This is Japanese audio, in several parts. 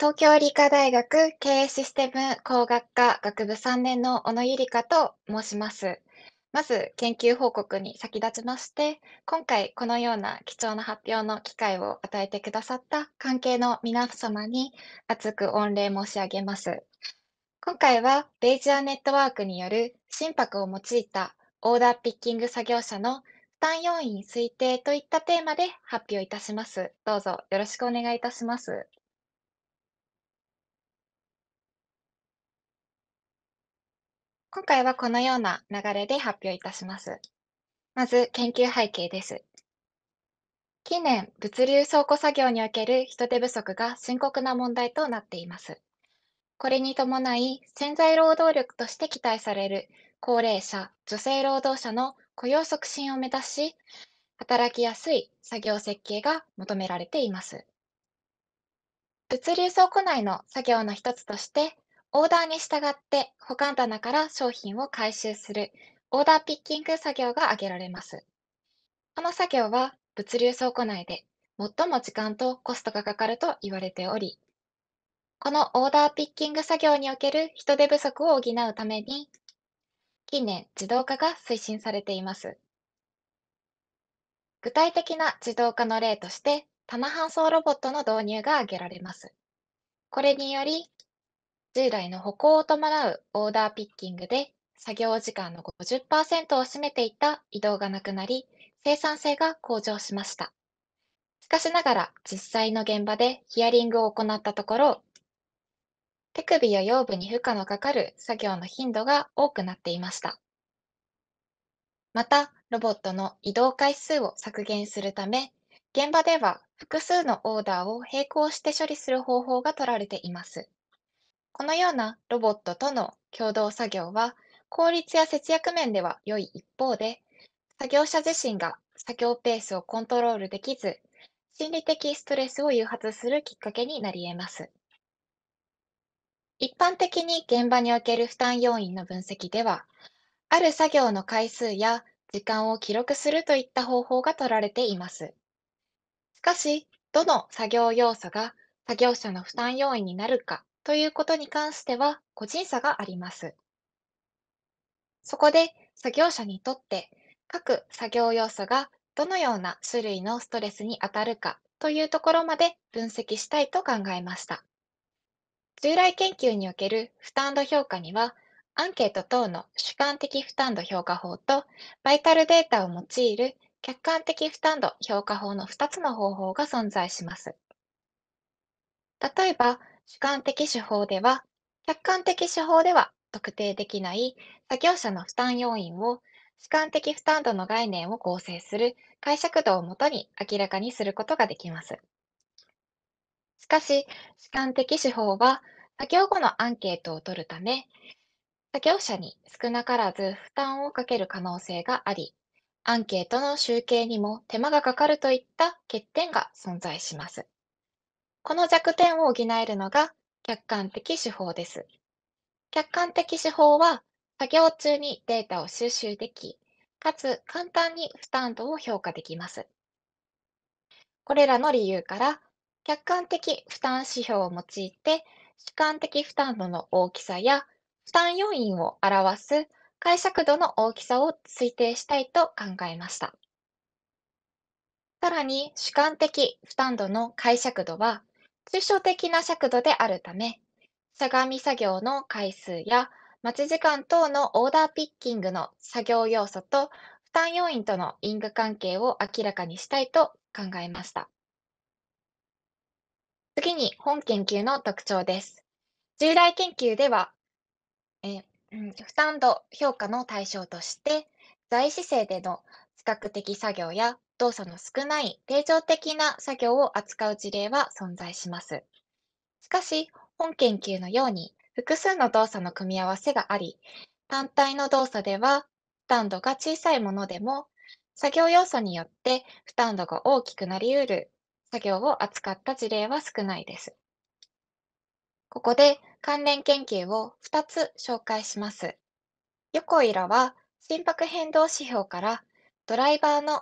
東京理科大学経営システム工学科学部3年の小野ゆりかと申します。まず研究報告に先立ちまして、今回このような貴重な発表の機会を与えてくださった関係の皆様に厚く御礼申し上げます。今回はベイジアネットワークによる心拍を用いたオーダーピッキング作業者の負担要因推定といったテーマで発表いたします。どうぞよろしくお願いいたします。今回はこのような流れで発表いたします。まず、研究背景です。近年、物流倉庫作業における人手不足が深刻な問題となっています。これに伴い、潜在労働力として期待される高齢者、女性労働者の雇用促進を目指し、働きやすい作業設計が求められています。物流倉庫内の作業の一つとして、オーダーに従って保管棚から商品を回収するオーダーピッキング作業が挙げられます。この作業は物流倉庫内で最も時間とコストがかかると言われており、このオーダーピッキング作業における人手不足を補うために、近年自動化が推進されています。具体的な自動化の例として、棚搬送ロボットの導入が挙げられます。これにより、従来の歩行を伴うオーダーピッキングで作業時間の50%を占めていた移動がなくなり、生産性が向上しました。しかしながら実際の現場でヒアリングを行ったところ、手首や腰部に負荷のかかる作業の頻度が多くなっていました。また、ロボットの移動回数を削減するため、現場では複数のオーダーを並行して処理する方法が取られています。このようなロボットとの共同作業は効率や節約面では良い一方で、作業者自身が作業ペースをコントロールできず、心理的ストレスを誘発するきっかけになり得ます。一般的に現場における負担要因の分析では、ある作業の回数や時間を記録するといった方法が取られています。しかし、どの作業要素が作業者の負担要因になるかということに関しては個人差があります。そこで作業者にとって各作業要素がどのような種類のストレスに当たるかというところまで分析したいと考えました。従来研究における負担度評価には、アンケート等の主観的負担度評価法と、バイタルデータを用いる客観的負担度評価法の2つの方法が存在します。例えば、主観的手法では、客観的手法では特定できない作業者の負担要因を主観的負担度の概念を構成する解釈度をもとに明らかにすることができます。しかし、主観的手法は作業後のアンケートを取るため、作業者に少なからず負担をかける可能性があり、アンケートの集計にも手間がかかるといった欠点が存在します。この弱点を補えるのが客観的手法です。客観的手法は作業中にデータを収集でき、かつ簡単に負担度を評価できます。これらの理由から、客観的負担指標を用いて、主観的負担度の大きさや負担要因を表す解釈度の大きさを推定したいと考えました。さらに主観的負担度の解釈度は抽象的な尺度であるため、しゃがみ作業の回数や待ち時間等のオーダーピッキングの作業要素と負担要因との因果関係を明らかにしたいと考えました。次に本研究の特徴です。従来研究では、え負担度評価の対象として、財姿勢での視覚的作業や動作の少ない定常的な作業を扱う事例は存在します。しかし、本研究のように複数の動作の組み合わせがあり、単体の動作では負担度が小さいものでも、作業要素によって負担度が大きくなりうる作業を扱った事例は少ないです。ここで関連研究を2つ紹介します。横井らは心拍変動指標からドライバーの、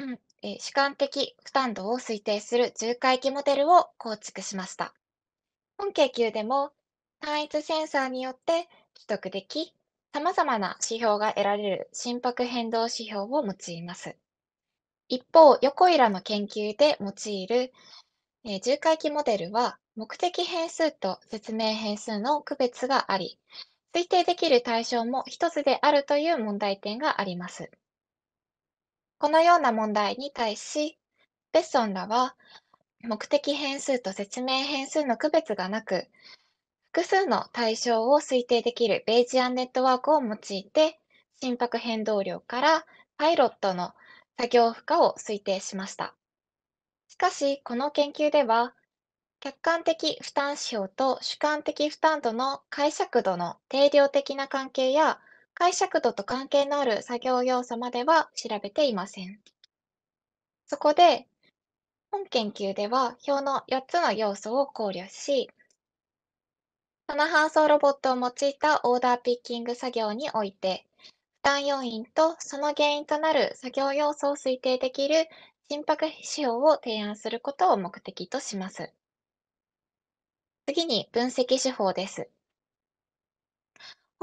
うん、え主観的負担度を推定する重回帰モデルを構築しました。本研究でも単一センサーによって取得でき、様々な指標が得られる心拍変動指標を用います。一方、横井らの研究で用いる、えー、重回帰モデルは、目的変数と説明変数の区別があり、推定できる対象も一つであるという問題点があります。このような問題に対し、ペッソンらは、目的変数と説明変数の区別がなく、複数の対象を推定できるベージアンネットワークを用いて、心拍変動量からパイロットの作業負荷を推定しました。しかし、この研究では、客観的負担指標と主観的負担度の解釈度の定量的な関係や、解釈度と関係のある作業要素までは調べていません。そこで、本研究では表の4つの要素を考慮し、の搬送ロボットを用いたオーダーピッキング作業において、負担要因とその原因となる作業要素を推定できる心拍指標を提案することを目的とします。次に分析手法です。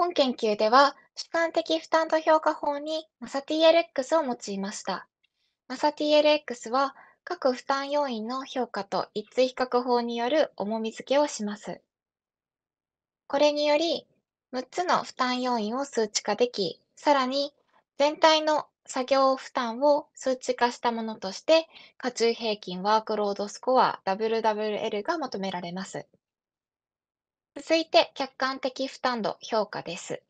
本研究では、主観的負担度評価法に MASATLX を用いました。MASATLX は、各負担要因の評価と一対比較法による重み付けをします。これにより、6つの負担要因を数値化でき、さらに全体の作業負担を数値化したものとして、加重平均ワークロードスコア WWL が求められます。続いて、客観的負担度評価です。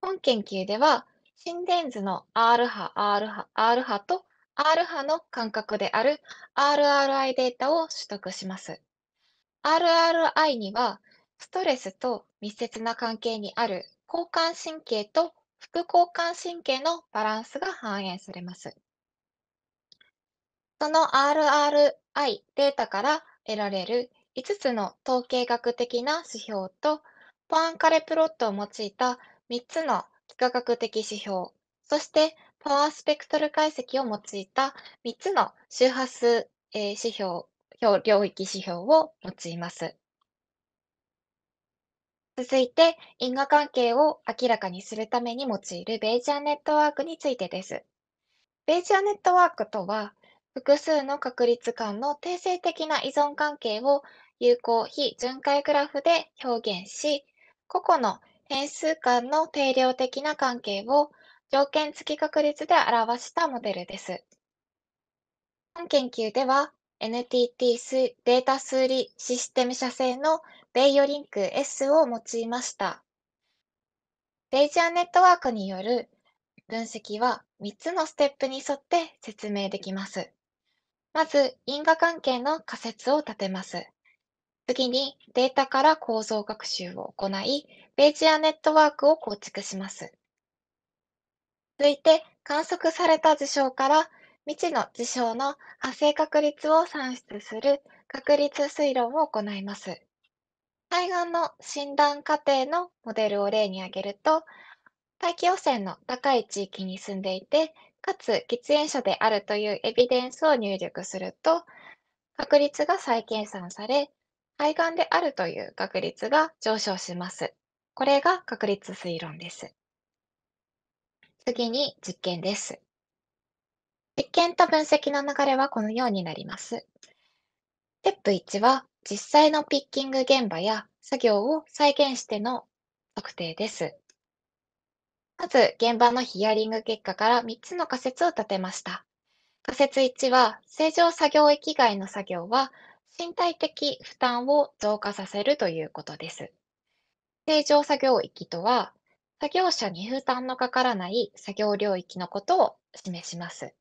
本研究では、心電図の R 波、R 波、R 波と R 波の間隔である RRI データを取得します。RRI には、ストレスと密接な関係にある交感神経と副交感神経のバランスが反映されます。その RRI データから得られる5つの統計学的な指標と、ポアンカレプロットを用いた3つの幾何学的指標、そしてパワースペクトル解析を用いた3つの周波数、えー、指標、領域指標を用います。続いて、因果関係を明らかにするために用いるベージャーネットワークについてです。ベージャーネットワークとは、複数の確率間の定性的な依存関係を有効非巡回グラフで表現し、個々の変数間の定量的な関係を条件付き確率で表したモデルです。本研究では NTT データ数理システム社製のベイオリンク S を用いました。ベイジアネットワークによる分析は3つのステップに沿って説明できます。まず、因果関係の仮説を立てます。次にデータから構造学習を行い、ベージアネットワークを構築します。続いて観測された事象から未知の事象の発生確率を算出する確率推論を行います。対岸の診断過程のモデルを例に挙げると、大気汚染の高い地域に住んでいて、かつ喫煙者であるというエビデンスを入力すると、確率が再計算され、肺がんであるという確率が上昇します。これが確率推論です。次に実験です。実験と分析の流れはこのようになります。ステップ1は実際のピッキング現場や作業を再現しての測定です。まず現場のヒアリング結果から3つの仮説を立てました。仮説1は正常作業域外の作業は身体的負担を増加させるということです。正常作業域とは、作業者に負担のかからない作業領域のことを示します。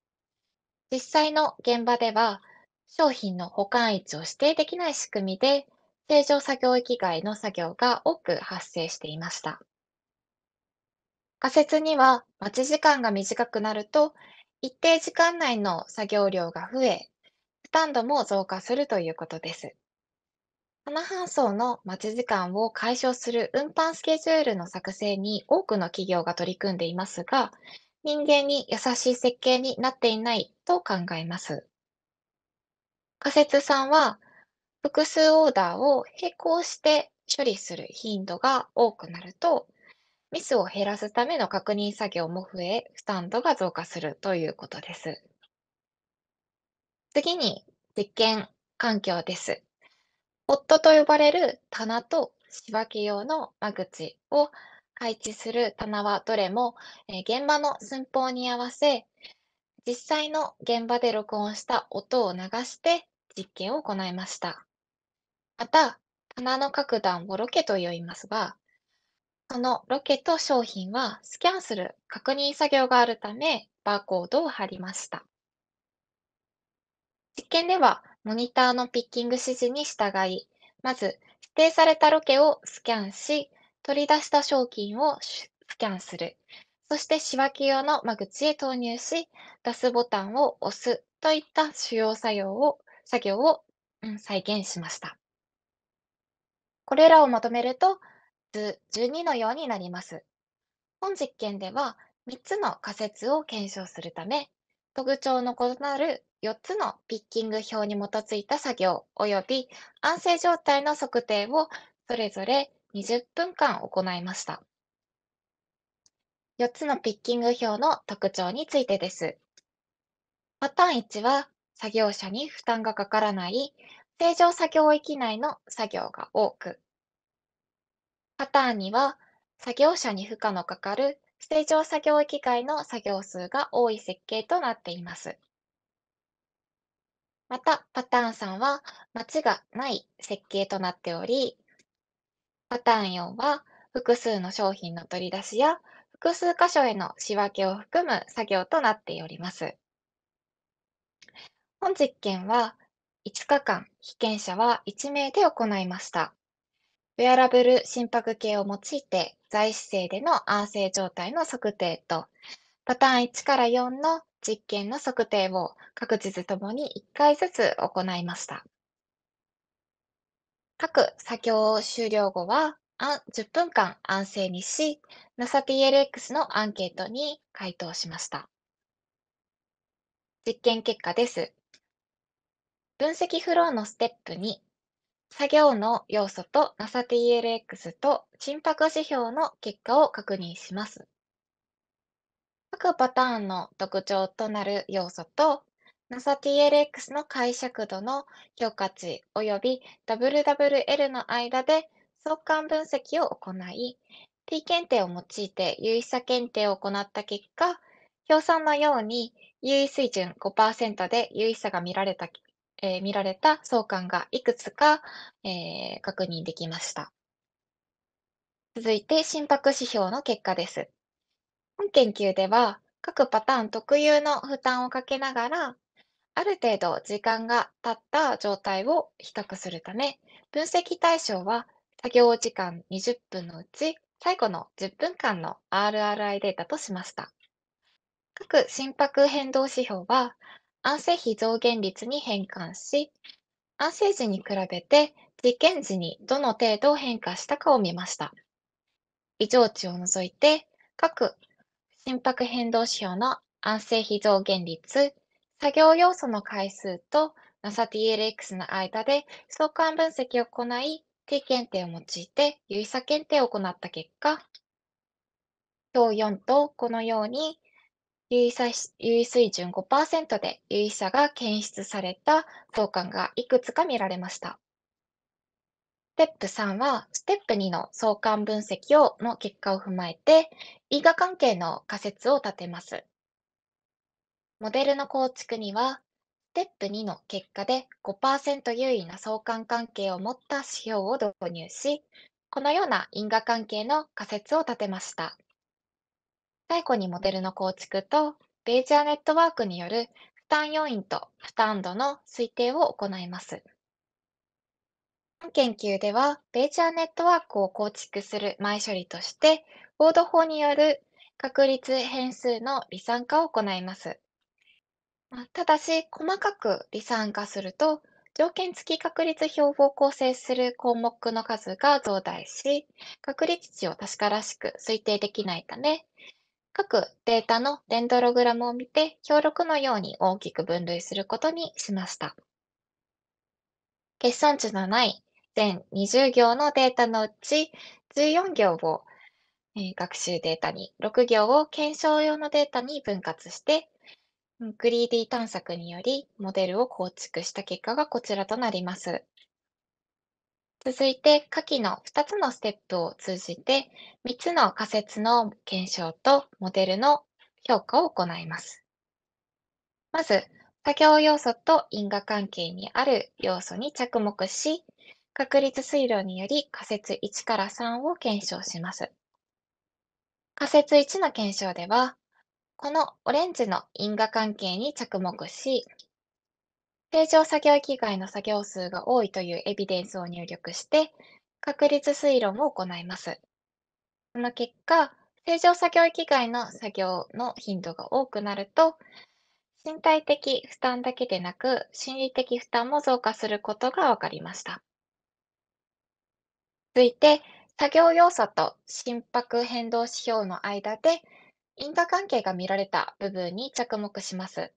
実際の現場では、商品の保管位置を指定できない仕組みで、正常作業域外の作業が多く発生していました。仮説には、待ち時間が短くなると、一定時間内の作業量が増え、負担度も増加するということです。花搬送の待ち時間を解消する運搬スケジュールの作成に多くの企業が取り組んでいますが、人間に優しい設計になっていないと考えます。仮説さんは、複数オーダーを並行して処理する頻度が多くなると、ミスを減らすための確認作業も増え、スタンドが増加するということです。次に実験環境です。ポットと呼ばれる棚と仕分け用の間口を配置する棚はどれも、え現場の寸法に合わせ、実際の現場で録音した音を流して実験を行いました。また、棚の各段をロケと呼びますが、そのロケと商品はスキャンする確認作業があるため、バーコードを貼りました。実験では、モニターのピッキング指示に従い、まず指定されたロケをスキャンし、取り出した商品をスキャンする。そして仕分け用の間口へ投入し、出すボタンを押すといった主要作業を、作業を、うん、再現しました。これらをまとめると、図12のようになります。本実験では3つの仮説を検証するため、特徴の異なる4つのピッキング表に基づいた作業及び安静状態の測定をそれぞれ20分間行いました。4つのピッキング表の特徴についてです。パターン1は作業者に負担がかからない正常作業域内の作業が多く。パターン2は作業者に負荷のかかるステージ上作業機械の作業数が多い設計となっています。また、パターン3は間がない設計となっており、パターン4は複数の商品の取り出しや複数箇所への仕分けを含む作業となっております。本実験は5日間、被験者は1名で行いました。ウェアラブル心拍計を用いて、在姿勢での安静状態の測定と、パターン1から4の実験の測定を各図ともに1回ずつ行いました。各作業終了後は、10分間安静にし、NASA-PLX のアンケートに回答しました。実験結果です。分析フローのステップ2、作業の要素と NASA-TLX と心拍指標の結果を確認します。各パターンの特徴となる要素と NASA-TLX の解釈度の評価値及び WWL の間で相関分析を行い、T 検定を用いて有意差検定を行った結果、表算のように有意水準5%で有意差が見られたえー、見られた相関がいくつか、えー、確認できました。続いて心拍指標の結果です。本研究では各パターン特有の負担をかけながら、ある程度時間が経った状態を比較するため、分析対象は作業時間20分のうち最後の10分間の RRI データとしました。各心拍変動指標は安静比増減率に変換し、安静時に比べて実験時にどの程度変化したかを見ました。異常値を除いて、各心拍変動指標の安静比増減率、作業要素の回数と NASA-TLX の間で相関分析を行い、T 検定を用いて有意差検定を行った結果、表4とこのように有意差有意水準5%で有意差が検出された相関がいくつか見られました。ステップ3は、ステップ2の相関分析をの結果を踏まえて、因果関係の仮説を立てます。モデルの構築には、ステップ2の結果で5%優位な相関関係を持った指標を導入し、このような因果関係の仮説を立てました。最後にモデルの構築と、ベージャーネットワークによる負担要因と負担度の推定を行います。研究では、ベージャーネットワークを構築する前処理として、ボード法による確率変数の離散化を行います。ただし、細かく離散化すると、条件付き確率表を構成する項目の数が増大し、確率値を確からしく推定できないため、各データのデンドログラムを見て、表録のように大きく分類することにしました。決算値のない全20行のデータのうち14行を、え学習データに、6行を検証用のデータに分割して、グリーディ探索によりモデルを構築した結果がこちらとなります。続いて、下記の2つのステップを通じて、3つの仮説の検証とモデルの評価を行います。まず、作業要素と因果関係にある要素に着目し、確率推論により仮説1から3を検証します。仮説1の検証では、このオレンジの因果関係に着目し、定常作業機外の作業数が多いというエビデンスを入力して、確率推論を行います。その結果、正常作業域外の作業の頻度が多くなると、身体的負担だけでなく、心理的負担も増加することが分かりました。続いて、作業要素と心拍変動指標の間で因果関係が見られた部分に着目します。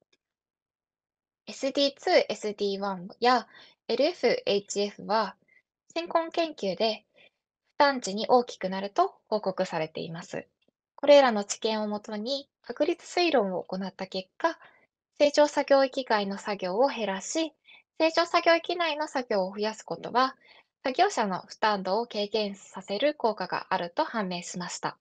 SD2、SD1 や LFHF は先根研究で負担値に大きくなると報告されています。これらの知見をもとに確率推論を行った結果、成長作業域外の作業を減らし、成長作業域内の作業を増やすことは、作業者の負担度を軽減させる効果があると判明しました。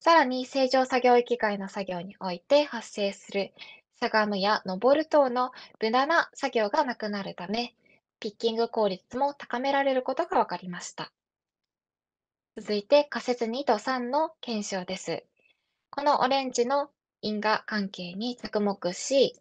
さらに、成長作業域外の作業において発生する相模がや登る等の無駄な作業がなくなるため、ピッキング効率も高められることが分かりました。続いて仮説2と3の検証です。このオレンジの因果関係に着目し、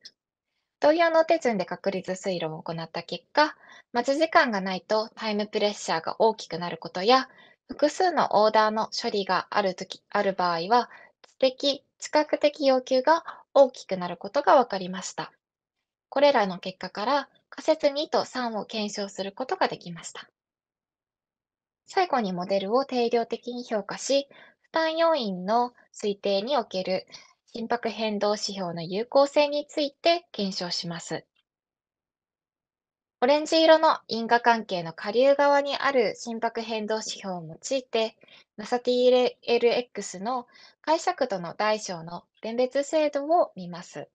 同様の手順で確率推論を行った結果、待ち時間がないとタイムプレッシャーが大きくなることや、複数のオーダーの処理がある時ある場合は、知的、知覚的要求が大きくなることが分かりました。これらの結果から仮説2と3を検証することができました。最後にモデルを定量的に評価し、負担要因の推定における心拍変動指標の有効性について検証します。オレンジ色の因果関係の下流側にある心拍変動指標を用いて、ナサ t l x の解釈度の大小の弁別制度を見ます。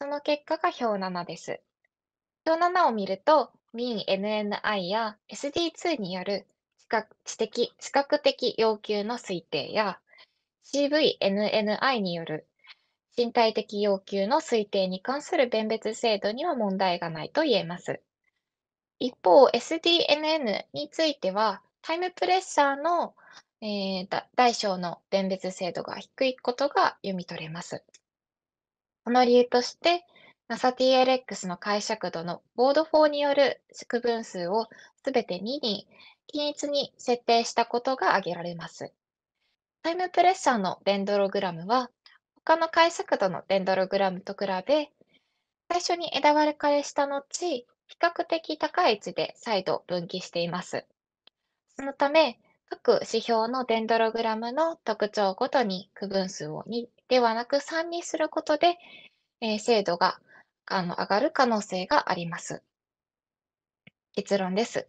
その結果が表7です。表7を見ると、MinNNI や SD2 による知的視覚的要求の推定や CVNNI による身体的要求の推定に関する弁別制度には問題がないと言えます。一方、SDNN については、タイムプレッシャーのえー、大小の弁別精度が低いことが読み取れます。この理由として、NASA-TLX の解釈度のボード4による区分数をすべて2に均一に設定したことが挙げられます。タイムプレッシャーのデンドログラムは、他の解釈度のデンドログラムと比べ、最初に枝分かれした後、比較的高い位置で再度分岐しています。そのため、各指標のデンドログラムの特徴ごとに区分数を2ではなく3にすることで、えー、精度があの上がる可能性があります。結論です。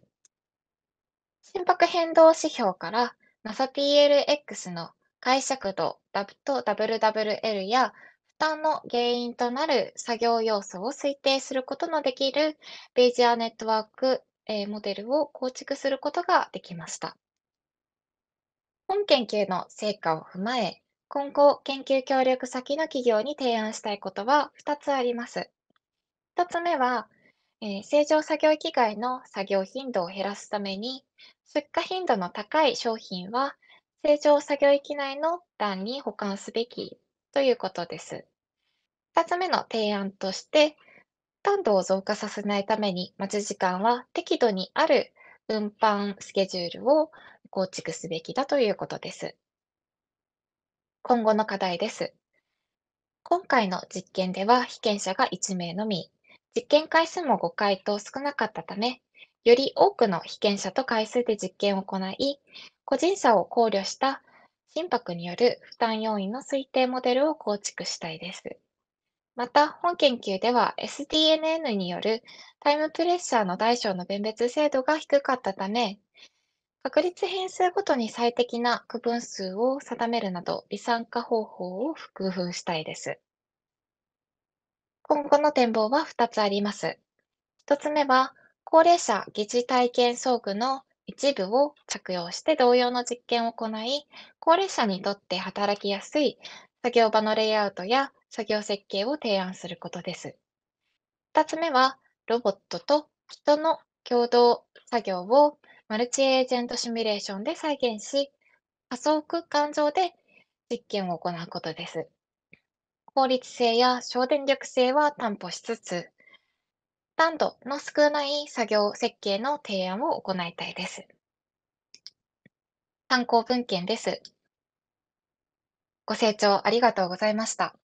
心拍変動指標から NASA-PLX の解釈度と WWL や負担の原因となる作業要素を推定することのできるベイジアネットワーク、えモデルを構築することができました。本研究の成果を踏まえ、今後研究協力先の企業に提案したいことは2つあります。1つ目は、えー、正常作業域外の作業頻度を減らすために、出荷頻度の高い商品は、正常作業域内の段に保管すべきということです。2つ目の提案として、単度を増加させないために待ち時間は適度にある運搬スケジュールを構築すべきだということです。今後の課題です。今回の実験では被験者が1名のみ、実験回数も5回と少なかったため、より多くの被験者と回数で実験を行い、個人差を考慮した心拍による負担要因の推定モデルを構築したいです。また、本研究では SDNN によるタイムプレッシャーの大小の弁別精度が低かったため、確率変数ごとに最適な区分数を定めるなど、微酸化方法を工夫したいです。今後の展望は2つあります。1つ目は、高齢者疑似体験装具の一部を着用して同様の実験を行い、高齢者にとって働きやすい作業場のレイアウトや作業設計を提案することです。2つ目は、ロボットと人の共同作業をマルチエージェントシミュレーションで再現し、仮想空間上で実験を行うことです。効率性や省電力性は担保しつつ、単度の少ない作業設計の提案を行いたいです。参考文献です。ご清聴ありがとうございました。